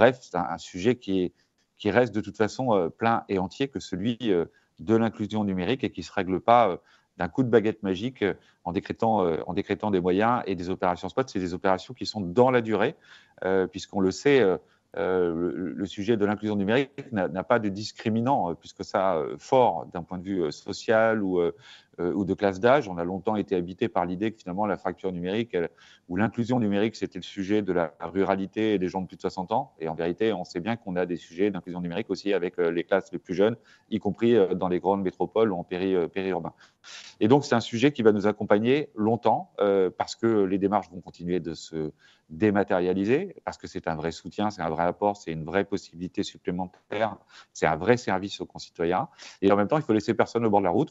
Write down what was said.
bref, c'est un, sujet qui, qui reste de toute façon euh, plein et entier que celui euh, de l'inclusion numérique et qui ne se règle pas euh, d'un coup de baguette magique en décrétant, en décrétant des moyens et des opérations spot. C'est des opérations qui sont dans la durée, puisqu'on le sait euh, le, sujet de l'inclusion numérique n'a pas de discriminant, euh, puisque ça, euh, fort d'un point de vue social ou, ou de classe d'âge. On a longtemps été habité par l'idée que finalement la fracture numérique ou l'inclusion numérique, c'était le sujet de la ruralité et des gens de plus de 60 ans. Et en vérité, on sait bien qu'on a des sujets d'inclusion numérique aussi avec les classes les plus jeunes, y compris dans les grandes métropoles ou en péri, périurbain. Et donc, c'est un sujet qui va nous accompagner longtemps parce que les démarches vont continuer de se dématérialiser, parce que c'est un vrai soutien, c'est un vrai c'est une vraie possibilité supplémentaire, c'est un vrai service aux concitoyens. Et en même temps, il faut laisser personne au bord de la route.